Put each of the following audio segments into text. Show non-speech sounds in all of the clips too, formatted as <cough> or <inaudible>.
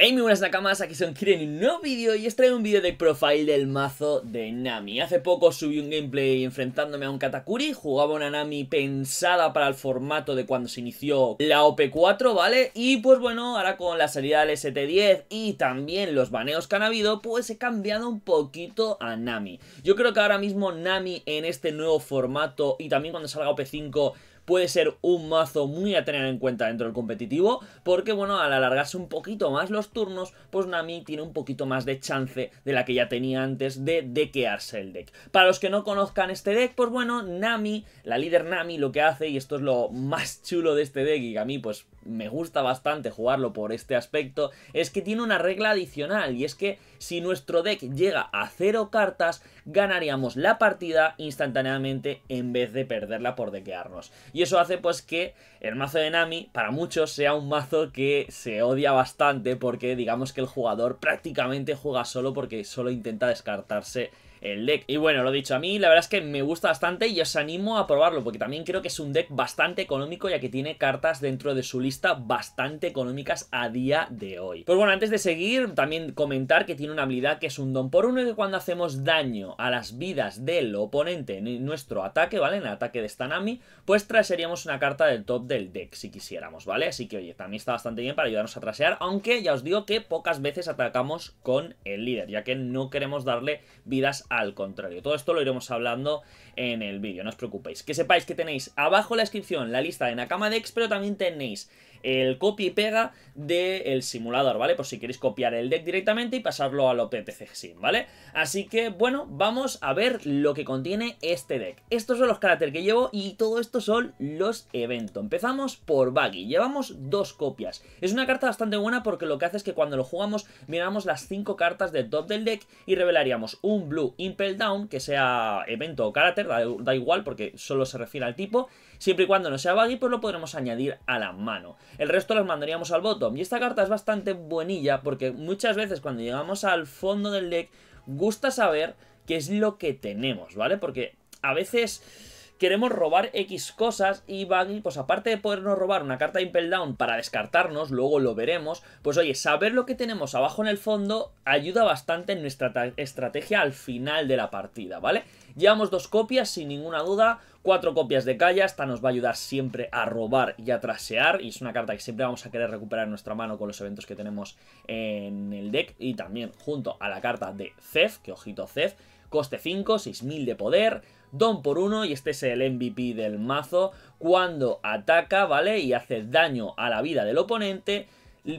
Hey, mi buenas nakamas, aquí son Kiren en un nuevo vídeo y os traigo un vídeo de profile del mazo de Nami. Hace poco subí un gameplay enfrentándome a un Katakuri, jugaba una Nami pensada para el formato de cuando se inició la OP4, ¿vale? Y pues bueno, ahora con la salida del ST10 y también los baneos que han habido, pues he cambiado un poquito a Nami. Yo creo que ahora mismo Nami en este nuevo formato y también cuando salga OP5 puede ser un mazo muy a tener en cuenta dentro del competitivo, porque bueno, al alargarse un poquito más los turnos, pues Nami tiene un poquito más de chance de la que ya tenía antes de dequearse el deck. Para los que no conozcan este deck, pues bueno, Nami, la líder Nami lo que hace, y esto es lo más <laughs> chulo de este deck y que a mí pues me gusta bastante jugarlo por este aspecto, es que tiene una regla adicional y es que si nuestro deck llega a cero cartas, ganaríamos la partida instantáneamente en vez de perderla por dequearnos. Y eso hace pues que el mazo de Nami para muchos sea un mazo que se odia bastante porque digamos que el jugador prácticamente juega solo porque solo intenta descartarse el deck. Y bueno, lo dicho, a mí la verdad es que me gusta bastante y os animo a probarlo, porque también creo que es un deck bastante económico, ya que tiene cartas dentro de su lista bastante económicas a día de hoy. Pues bueno, antes de seguir, también comentar que tiene una habilidad que es un don por uno, y que cuando hacemos daño a las vidas del oponente en nuestro ataque, ¿vale? En el ataque de Stanami, pues traseríamos una carta del top del deck, si quisiéramos, ¿vale? Así que, oye, también está bastante bien para ayudarnos a trasear, aunque ya os digo que pocas veces atacamos con el líder, ya que no queremos darle vidas al contrario. Todo esto lo iremos hablando en el vídeo, no os preocupéis. Que sepáis que tenéis abajo la descripción la lista de Nakama Dex, pero también tenéis el copia y pega del simulador, ¿vale? Por si queréis copiar el deck directamente y pasarlo al OPTC Sim, ¿vale? Así que, bueno, vamos a ver lo que contiene este deck. Estos son los carácter que llevo y todo esto son los eventos. Empezamos por Baggy. Llevamos dos copias. Es una carta bastante buena porque lo que hace es que cuando lo jugamos miramos las cinco cartas del top del deck y revelaríamos un Blue Impel Down, que sea evento o carácter, da, da igual porque solo se refiere al tipo. Siempre y cuando no sea Baggy, pues lo podremos añadir a la mano el resto las mandaríamos al bottom. Y esta carta es bastante buenilla porque muchas veces cuando llegamos al fondo del deck gusta saber qué es lo que tenemos, ¿vale? Porque a veces queremos robar X cosas y Baggy, pues aparte de podernos robar una carta de Impel Down para descartarnos, luego lo veremos, pues oye, saber lo que tenemos abajo en el fondo ayuda bastante en nuestra estrategia al final de la partida, ¿vale? Llevamos dos copias, sin ninguna duda, cuatro copias de Kaya, esta nos va a ayudar siempre a robar y a trasear, y es una carta que siempre vamos a querer recuperar en nuestra mano con los eventos que tenemos en el deck, y también junto a la carta de Zef, que ojito Zef, coste 5, 6000 de poder, don por 1 y este es el MVP del mazo. Cuando ataca, ¿vale? Y hace daño a la vida del oponente,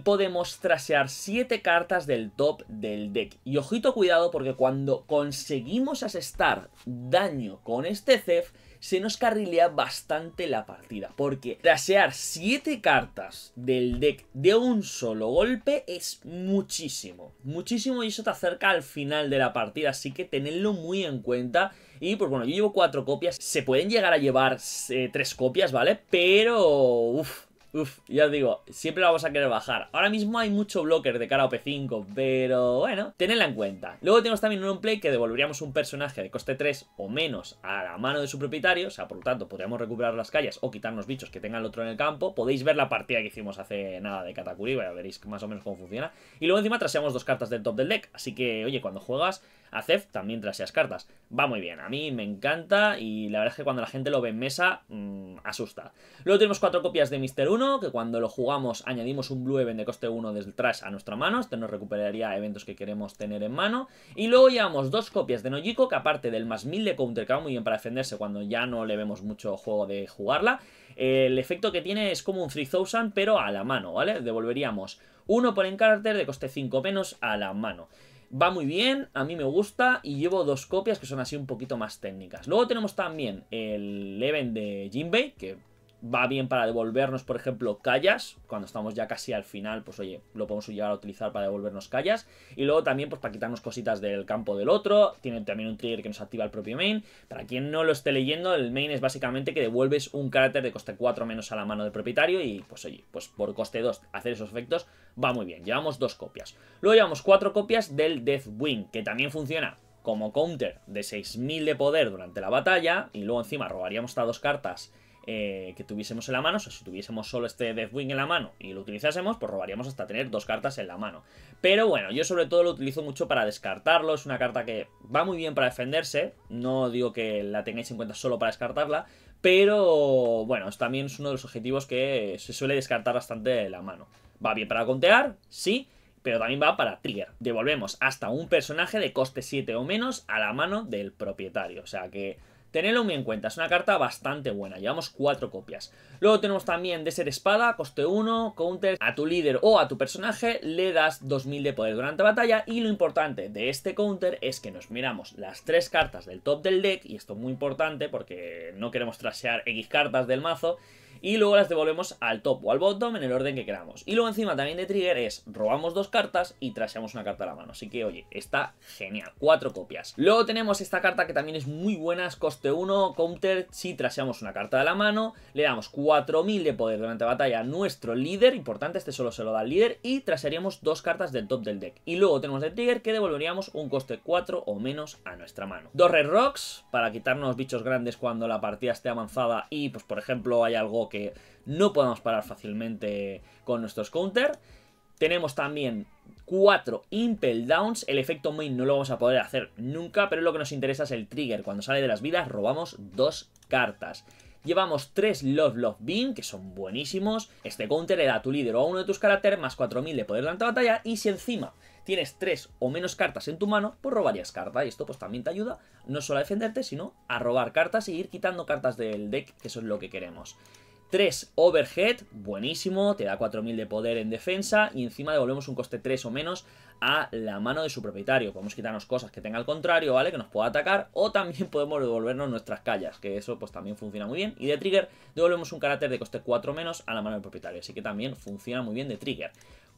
podemos trasear 7 cartas del top del deck. Y ojito cuidado porque cuando conseguimos asestar daño con este cef se nos carrilea bastante la partida, porque trasear 7 cartas del deck de un solo golpe es muchísimo, muchísimo y eso te acerca al final de la partida, así que tenedlo muy en cuenta. Y pues bueno, yo llevo 4 copias, se pueden llegar a llevar 3 eh, copias, ¿vale? Pero, Uf, ya os digo, siempre la vamos a querer bajar. Ahora mismo hay mucho blocker de cara a OP5, pero bueno, tenedla en cuenta. Luego tenemos también un play que devolveríamos un personaje de coste 3 o menos a la mano de su propietario, o sea, por lo tanto, podríamos recuperar las calles o quitarnos bichos que tenga el otro en el campo. Podéis ver la partida que hicimos hace nada de Katakuri, ya veréis más o menos cómo funciona. Y luego encima traseamos dos cartas del top del deck, así que, oye, cuando juegas a Zef también tras esas cartas. Va muy bien, a mí me encanta y la verdad es que cuando la gente lo ve en mesa, mm, asusta. Luego tenemos cuatro copias de Mister 1, que cuando lo jugamos añadimos un Blue Event de coste 1 detrás trash a nuestra mano, este nos recuperaría eventos que queremos tener en mano. Y luego llevamos dos copias de Nojiko, que aparte del más 1000 de counter, muy bien para defenderse cuando ya no le vemos mucho juego de jugarla, el efecto que tiene es como un 3000, pero a la mano, ¿vale? Devolveríamos uno por encarter de coste 5 menos a la mano. Va muy bien, a mí me gusta y llevo dos copias que son así un poquito más técnicas. Luego tenemos también el Leven de Jinbei, que va bien para devolvernos, por ejemplo, callas. Cuando estamos ya casi al final, pues oye, lo podemos llevar a utilizar para devolvernos callas. Y luego también, pues para quitarnos cositas del campo del otro. Tiene también un trigger que nos activa el propio main. Para quien no lo esté leyendo, el main es básicamente que devuelves un carácter de coste 4 menos a la mano del propietario. Y pues oye, pues por coste 2 hacer esos efectos va muy bien. Llevamos dos copias. Luego llevamos cuatro copias del Deathwing, que también funciona como counter de 6.000 de poder durante la batalla. Y luego encima robaríamos estas dos cartas eh, que tuviésemos en la mano. O sea, si tuviésemos solo este Deathwing en la mano y lo utilizásemos, pues robaríamos hasta tener dos cartas en la mano. Pero bueno, yo sobre todo lo utilizo mucho para descartarlo. Es una carta que va muy bien para defenderse. No digo que la tengáis en cuenta solo para descartarla. Pero bueno, también es uno de los objetivos que se suele descartar bastante de la mano. Va bien para contear, sí, pero también va para trigger. Devolvemos hasta un personaje de coste 7 o menos a la mano del propietario. O sea que Tenedlo muy en cuenta, es una carta bastante buena, llevamos cuatro copias. Luego tenemos también de ser espada, coste 1, counter, a tu líder o a tu personaje le das 2000 de poder durante batalla y lo importante de este counter es que nos miramos las 3 cartas del top del deck, y esto es muy importante porque no queremos trasear X cartas del mazo, y luego las devolvemos al top o al bottom en el orden que queramos. Y luego encima también de trigger es robamos dos cartas y traseamos una carta a la mano. Así que oye, está genial, cuatro copias. Luego tenemos esta carta que también es muy buena, es coste 1, counter, si traseamos una carta de la mano, le damos 4000 de poder durante batalla a nuestro líder, importante, este solo se lo da al líder, y trasearíamos dos cartas del top del deck. Y luego tenemos de trigger que devolveríamos un coste 4 o menos a nuestra mano. Dos red rocks para quitarnos bichos grandes cuando la partida esté avanzada y pues por ejemplo hay algo que no podamos parar fácilmente con nuestros counter. Tenemos también 4 Impel Downs. El efecto main no lo vamos a poder hacer nunca, pero lo que nos interesa es el trigger. Cuando sale de las vidas robamos 2 cartas. Llevamos 3 Love Love Beam, que son buenísimos. Este counter le da a tu líder o a uno de tus caracteres más 4000 de poder durante la batalla. Y si encima tienes 3 o menos cartas en tu mano, pues robarías cartas. Y esto pues también te ayuda no solo a defenderte, sino a robar cartas y ir quitando cartas del deck, que eso es lo que queremos. 3 overhead, buenísimo, te da 4000 de poder en defensa y encima devolvemos un coste 3 o menos a la mano de su propietario. Podemos quitarnos cosas que tenga al contrario, ¿vale? Que nos pueda atacar o también <laughs> podemos devolvernos nuestras callas, que eso pues también funciona muy bien. Y de trigger devolvemos un carácter de coste 4 o menos a la mano del propietario, así que también funciona muy bien de trigger.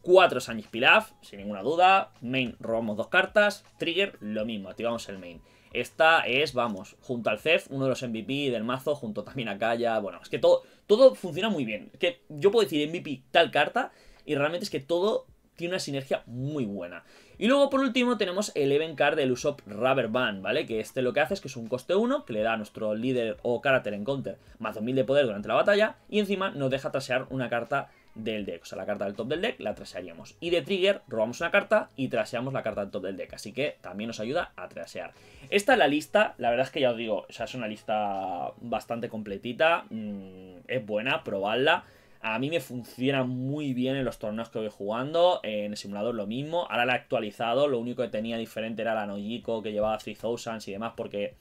4 Sanjis Pilaf, sin ninguna duda, main robamos dos cartas, trigger lo mismo, activamos el main. Esta es, vamos, junto al CEF, uno de los MVP del mazo, junto también a Kaya. Bueno, es que todo, todo funciona muy bien. Es que yo puedo decir MVP tal carta y realmente es que todo tiene una sinergia muy buena. Y luego por último tenemos el Event Card del Usopp Rubber Band, ¿vale? Que este lo que hace es que es un coste 1 que le da a nuestro líder o carácter en counter más 2000 de poder durante la batalla y encima nos deja trasear una carta del deck. O sea, la carta del top del deck la trasearíamos. Y de trigger robamos una carta y traseamos la carta del top del deck. Así que también nos ayuda a trasear. Esta es la lista, la verdad es que ya os digo, o sea, es una lista bastante completita. Mm, es buena, probadla. A mí me funciona muy bien en los torneos que voy jugando. En el simulador lo mismo. Ahora la he actualizado. Lo único que tenía diferente era la Nojiko que llevaba 3000 y demás porque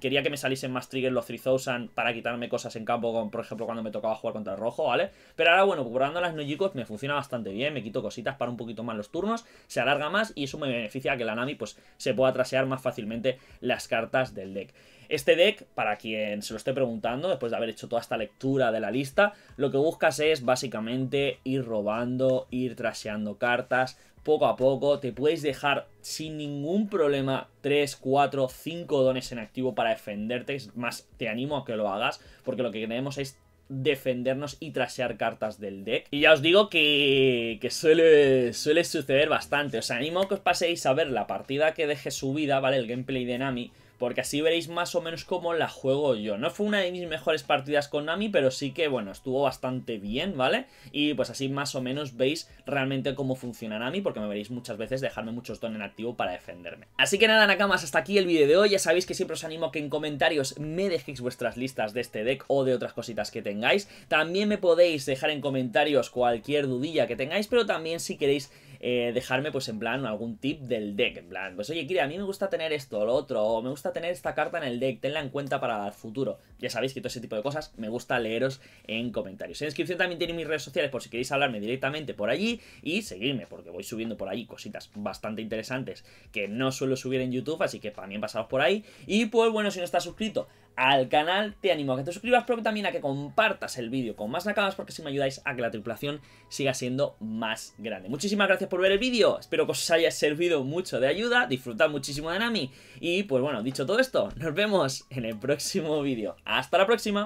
quería que me saliesen más triggers los 3000 para quitarme cosas en campo, por ejemplo, cuando me tocaba jugar contra el rojo, ¿vale? Pero ahora, bueno, curando las Nojicos me funciona bastante bien, me quito cositas para un poquito más los turnos, se alarga más y eso me beneficia a que la Nami, pues, se pueda trasear más fácilmente las cartas del deck. Este deck, para quien se lo esté preguntando, después de haber hecho toda esta lectura de la lista, lo que buscas es básicamente ir robando, ir traseando cartas, poco a poco. Te puedes dejar sin ningún problema 3, 4, 5 dones en activo para defenderte. Es más, te animo a que lo hagas porque lo que queremos es defendernos y trasear cartas del deck. Y ya os digo que, suele, suele suceder bastante. Os animo a que os paséis a ver la partida que deje vida ¿vale? El gameplay de Nami porque así veréis más o menos cómo la juego yo. No fue una de mis mejores partidas con Nami, pero sí que, bueno, estuvo bastante bien, ¿vale? Y pues así más o menos veis realmente cómo funciona Nami, porque me veréis muchas veces dejarme muchos dones en activo para defenderme. Así que nada, Nakamas, hasta aquí el vídeo de hoy. Ya sabéis que siempre os animo a que en comentarios me dejéis vuestras listas de este deck o de otras cositas que tengáis. También me podéis dejar en comentarios cualquier dudilla que tengáis, pero también si queréis eh, dejarme, pues en plan, algún tip del deck. En plan, pues oye, Kira, a mí me gusta tener esto, lo otro, o me gusta tener esta carta en el deck, tenla en cuenta para el futuro. Ya sabéis que todo ese tipo de cosas me gusta leeros en comentarios. En descripción también tiene mis redes sociales por si queréis hablarme directamente por allí y seguirme, porque voy subiendo por allí cositas bastante interesantes que no suelo subir en YouTube, así que también pasaros por ahí. Y pues bueno, si no estás suscrito al canal, te animo a que te suscribas, pero también a que compartas el vídeo con más nakamas, porque así me ayudáis a que la tripulación siga siendo más grande. Muchísimas gracias por ver el vídeo, espero que os haya servido mucho de ayuda, disfrutad muchísimo de Nami, y pues bueno, dicho todo esto, nos vemos en el próximo vídeo. ¡Hasta la próxima!